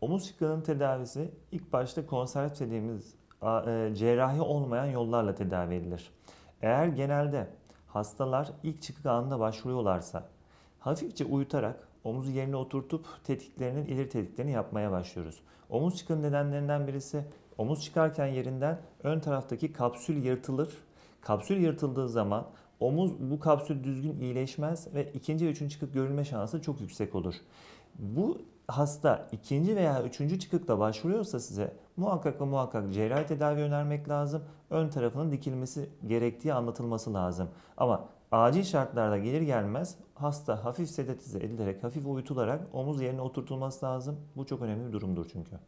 Omuz Omurtkanın tedavisi ilk başta konservatif dediğimiz e, cerrahi olmayan yollarla tedavi edilir. Eğer genelde hastalar ilk çıkık anında başvuruyorlarsa hafifçe uyutarak omuzu yerine oturtup tetiklerinin ileri tetiklerini yapmaya başlıyoruz. Omuz çıkın nedenlerinden birisi omuz çıkarken yerinden ön taraftaki kapsül yırtılır. Kapsül yırtıldığı zaman omuz bu kapsül düzgün iyileşmez ve ikinci ve üçüncü çıkık görülme şansı çok yüksek olur. Bu hasta ikinci veya üçüncü çıkıkla başvuruyorsa size muhakkak ve muhakkak cerrahi tedavi önermek lazım. Ön tarafının dikilmesi gerektiği anlatılması lazım. Ama acil şartlarda gelir gelmez hasta hafif sedatize edilerek, hafif uyutularak omuz yerine oturtulması lazım. Bu çok önemli bir durumdur çünkü.